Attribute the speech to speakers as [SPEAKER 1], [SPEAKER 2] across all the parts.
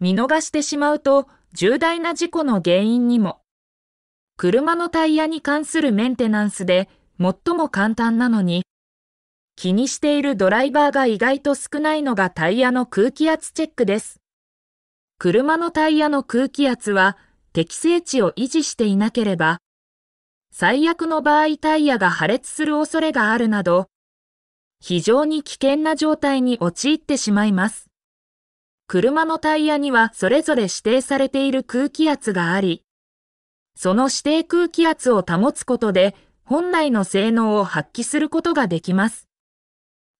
[SPEAKER 1] 見逃してしまうと重大な事故の原因にも。車のタイヤに関するメンテナンスで最も簡単なのに、気にしているドライバーが意外と少ないのがタイヤの空気圧チェックです。車のタイヤの空気圧は適正値を維持していなければ、最悪の場合タイヤが破裂する恐れがあるなど、非常に危険な状態に陥ってしまいます。車のタイヤにはそれぞれ指定されている空気圧があり、その指定空気圧を保つことで本来の性能を発揮することができます。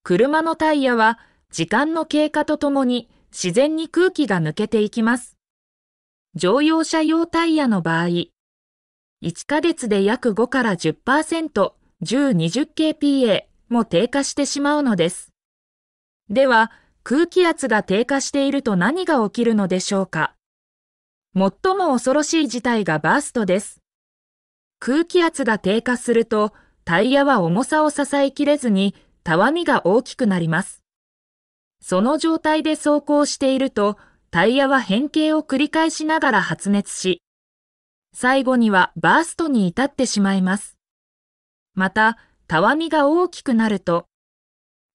[SPEAKER 1] 車のタイヤは時間の経過とともに自然に空気が抜けていきます。乗用車用タイヤの場合、1ヶ月で約5から10%、1020kPa も低下してしまうのです。では、空気圧が低下していると何が起きるのでしょうか最も恐ろしい事態がバーストです。空気圧が低下するとタイヤは重さを支えきれずにたわみが大きくなります。その状態で走行しているとタイヤは変形を繰り返しながら発熱し、最後にはバーストに至ってしまいます。また、たわみが大きくなると、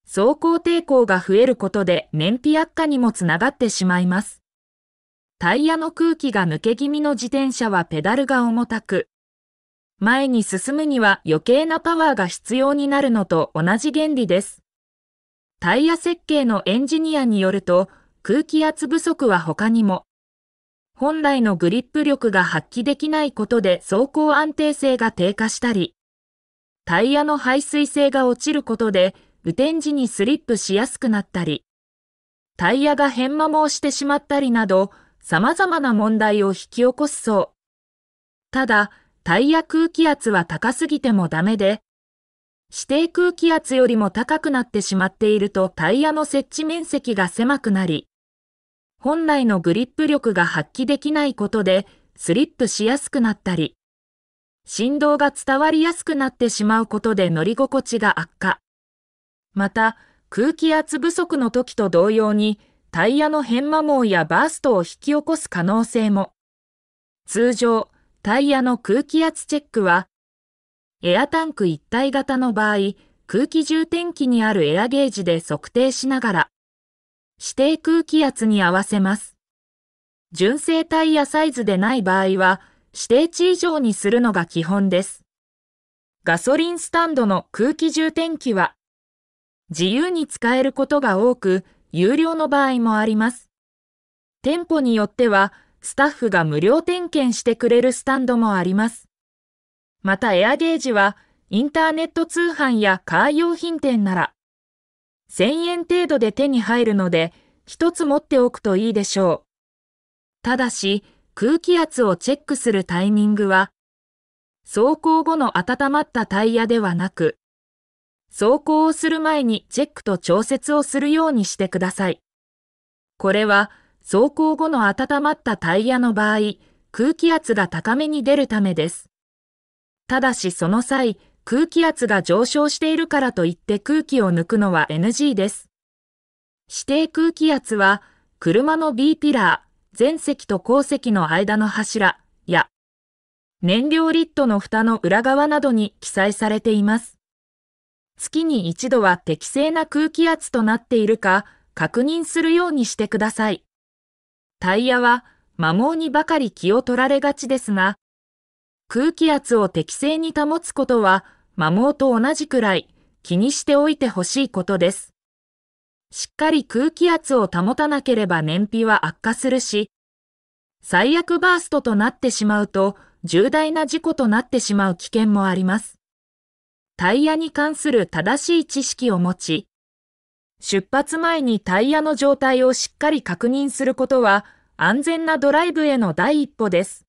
[SPEAKER 1] 走行抵抗が増えることで燃費悪化にもつながってしまいます。タイヤの空気が抜け気味の自転車はペダルが重たく、前に進むには余計なパワーが必要になるのと同じ原理です。タイヤ設計のエンジニアによると、空気圧不足は他にも、本来のグリップ力が発揮できないことで走行安定性が低下したり、タイヤの排水性が落ちることで雨天時にスリップしやすくなったり、タイヤが変摩耗してしまったりなど、様々な問題を引き起こすそう。ただ、タイヤ空気圧は高すぎてもダメで、指定空気圧よりも高くなってしまっているとタイヤの設置面積が狭くなり、本来のグリップ力が発揮できないことでスリップしやすくなったり、振動が伝わりやすくなってしまうことで乗り心地が悪化。また、空気圧不足の時と同様に、タイヤの変摩耗やバーストを引き起こす可能性も。通常、タイヤの空気圧チェックは、エアタンク一体型の場合、空気充填器にあるエアゲージで測定しながら、指定空気圧に合わせます。純正タイヤサイズでない場合は、指定値以上にするのが基本です。ガソリンスタンドの空気充填器は、自由に使えることが多く、有料の場合もあります。店舗によっては、スタッフが無料点検してくれるスタンドもあります。またエアゲージは、インターネット通販やカー用品店なら、1000円程度で手に入るので、一つ持っておくといいでしょう。ただし、空気圧をチェックするタイミングは、走行後の温まったタイヤではなく、走行をする前にチェックと調節をするようにしてください。これは走行後の温まったタイヤの場合、空気圧が高めに出るためです。ただしその際、空気圧が上昇しているからといって空気を抜くのは NG です。指定空気圧は、車の B ピラー、前席と後席の間の柱や、燃料リットの蓋の裏側などに記載されています。月に一度は適正な空気圧となっているか確認するようにしてください。タイヤは摩耗にばかり気を取られがちですが、空気圧を適正に保つことは摩耗と同じくらい気にしておいてほしいことです。しっかり空気圧を保たなければ燃費は悪化するし、最悪バーストとなってしまうと重大な事故となってしまう危険もあります。タイヤに関する正しい知識を持ち、出発前にタイヤの状態をしっかり確認することは安全なドライブへの第一歩です。